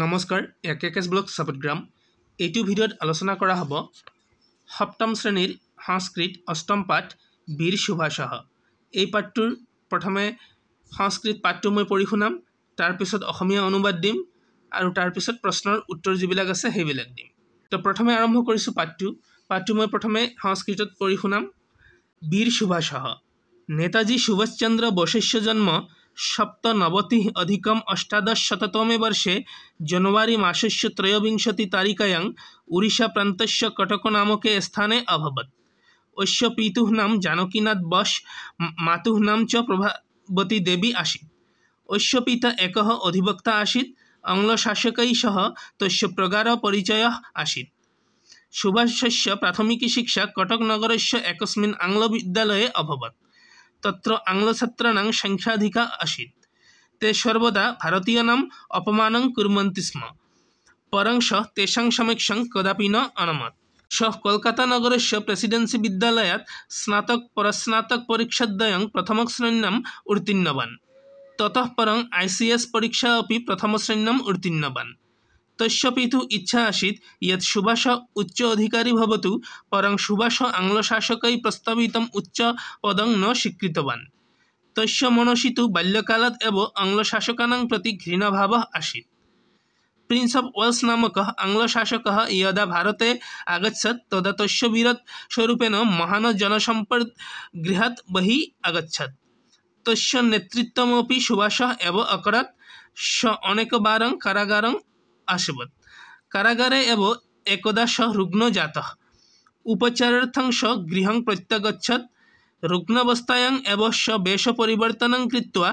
নমস্কাৰ একে cash block গ্ৰাম এইটো ভিডিঅ'ত আলোচনা কৰা হ'ব সপ্তম শ্ৰেণীৰ সংস্কৃত অষ্টম পাঠ বীৰ শুভাশাহ এই পাঠটোৰ প্ৰথমে সংস্কৃত পাঠটো মই পঢ়ি শুনাম তাৰপিছত অসমীয়া অনুবাদ দিম আৰু তাৰপিছত প্ৰশ্নৰ উত্তৰ যিবিলাক আছে সেইবিলাক দিম তো প্ৰথমে আৰম্ভ কৰিছোঁ পাঠটো পাঠটো মই প্ৰথমে সংস্কৃতত পঢ়ি শুনাম বীৰ শুভাশাহ নেতাজী সুভাষ চন্দ্ৰ বশিষ্য জন্ম सप्तनवतिः अधिकम् अष्टादशशततमे वर्षे जनवरी मासस्य त्रयोविंशतितारिकायाम् उडिशाप्रान्तस्य कटकनामके स्थाने अभवत् अस्य पितुः नाम जानकीनाथ बोस् मातुः नाम च प्रभावतीदेवी आसीत् अस्य पिता एकः अधिवक्ता आसीत् आङ्ग्लशासकैः सह तस्य प्रगाढपरिचयः आसीत् सुभाषस्य प्राथमिकीशिक्षा कटकनगरस्य एकस्मिन् आङ्ग्लविद्यालये अभवत् तत्र आङ्ग्लछात्राणां संख्याधिका आसीत् ते सर्वदा भारतीयानाम् अपमानं कुर्वन्ति स्म परं सः तेषां समीक्षां कदापि न अनमत् सः कोल्कतानगरस्य प्रेसिडेन्सि विद्यालयात् स्नातक परस्नातकपरीक्षाद्वयं प्रथमश्रेण्याम् उत्तीर्णवान् ततः परम् ऐ सि एस् परीक्षा अपि प्रथमश्रेण्याम् उत्तीर्णवान् তস্যপিতু ইচ্ছা আসিত ইয়ৎ সুবাস উচ্চ অধিকারী ভবতু পরং সুভাষ আংলশাসকৈ প্রস্তাবিত উচ্চ পদং ন স্বীকৃতবান তস্য মনসি তু বাল্যকালাদ এব আংলশাসকানাং প্রতি ঘৃণাভাব আসিত প্রিন্স অফ ওয়েলস নামক আংলশাসক ইয়দা ভারতে আগচ্ছত তদা তস্য বীরত স্বরূপেণ মহান জনসম্পদ গৃহাৎ বহি আগচ্ছত তস্য নেতৃত্বমপি সুবাস এব অকরত স অনেকবারং কারাগারং अशवत् कारागारे एव एकदा सः रुग्णो जातः उपचारार्थं सः गृहं प्रत्यगच्छत् रुग्णावस्थायाम् एव सः वेषपरिवर्तनं कृत्वा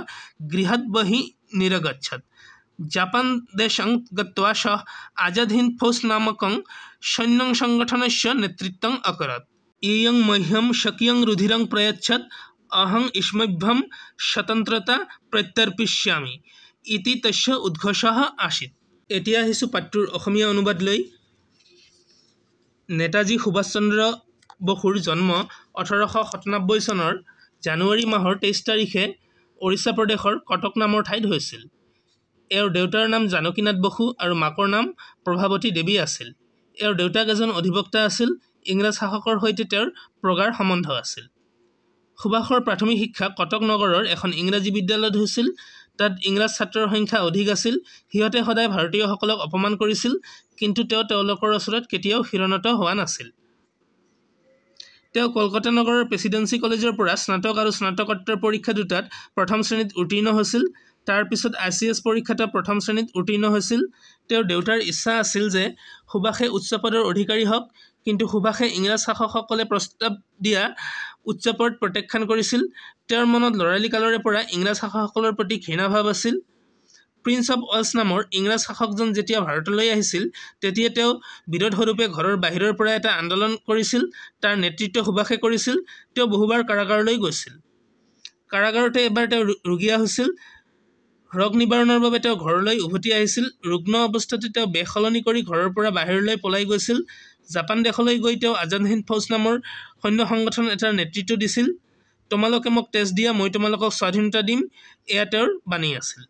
गृहात् बहिः निरगच्छत् जापान् देशं गत्वा सः आजाद् हिन्द् फौस् नामकं सैन्यसङ्गठनस्य नेतृत्वम् अकरोत् एयं मह्यं स्वकीयं रुधिरं प्रयच्छत् अहम् इष्मभ्यं स्वतन्त्रता प्रत्यर्पयिष्यामि इति तस्य उद्घोषः आसीत् এতিয়া আহিছোঁ পাঠটোৰ অসমীয়া অনুবাদ লৈ নেতাজী সুভাষ চন্দ্ৰ বসুৰ জন্ম ওঠৰশ সাতানব্বৈ চনৰ জানুৱাৰী মাহৰ তেইছ তাৰিখে উৰিষ্যা প্ৰদেশৰ কটক নামৰ ঠাইত হৈছিল এওঁৰ দেউতাৰ নাম জানকীনাথ বসু আৰু মাকৰ নাম প্ৰভাৱতী দেৱী আছিল এওঁৰ দেউতাক এজন অধিবক্তা আছিল ইংৰাজ শাসকৰ সৈতে তেওঁৰ প্ৰগাঢ় সম্বন্ধ আছিল সুভাষৰ প্ৰাথমিক শিক্ষা কটক নগৰৰ এখন ইংৰাজী বিদ্যালয়ত হৈছিল তাত ইংৰাজ ছাত্ৰৰ সংখ্যা অধিক আছিল সিহঁতে সদায় ভাৰতীয়সকলক অপমান কৰিছিল কিন্তু তেওঁ তেওঁলোকৰ ওচৰত কেতিয়াও শিৰণত হোৱা নাছিল তেওঁ কলকাতা নগৰৰ প্ৰেচিডেঞ্চি কলেজৰ পৰা স্নাতক আৰু স্নাতকোত্তৰ পৰীক্ষা দুটাত প্ৰথম শ্ৰেণীত উত্তীৰ্ণ হৈছিল তাৰপিছত আই চি এছ পৰীক্ষাতো প্ৰথম শ্ৰেণীত উত্তীৰ্ণ হৈছিল তেওঁৰ দেউতাৰ ইচ্ছা আছিল যে সুবাসে উচ্চ পদৰ অধিকাৰী হওক কিন্তু সুভাষে ইংৰাজ শাসকসকলে প্ৰস্তাৱ দিয়া উৎসৱত প্ৰত্যাখ্যান কৰিছিল তেওঁৰ মনত ল'ৰালি কালৰে পৰা ইংৰাজ শাসকসকলৰ প্ৰতি ঘৃণাভাৱ আছিল প্ৰিন্স অৱ ৱেলছ নামৰ ইংৰাজ শাসকজন যেতিয়া ভাৰতলৈ আহিছিল তেতিয়া তেওঁ বিৰোধস্বৰূপে ঘৰৰ বাহিৰৰ পৰা এটা আন্দোলন কৰিছিল তাৰ নেতৃত্ব সুভাষে কৰিছিল তেওঁ বহুবাৰ কাৰাগাৰলৈ গৈছিল কাৰাগাৰতে এবাৰ তেওঁ ৰুগীয়া হৈছিল ৰোগ নিবাৰণৰ বাবে তেওঁ ঘৰলৈ উভতি আহিছিল ৰুগ্ন অৱস্থাতে তেওঁ বেসলনি কৰি ঘৰৰ পৰা বাহিৰলৈ পলাই গৈছিল জাপান দেশলৈ গৈ তেওঁ আজাদ হিন্দ ফৌজ নামৰ সৈন্য সংগঠন এটাৰ নেতৃত্ব দিছিল তোমালোকে মোক তেজ দিয়া মই তোমালোকক স্বাধীনতা দিম এয়া তেওঁৰ বাণী আছিল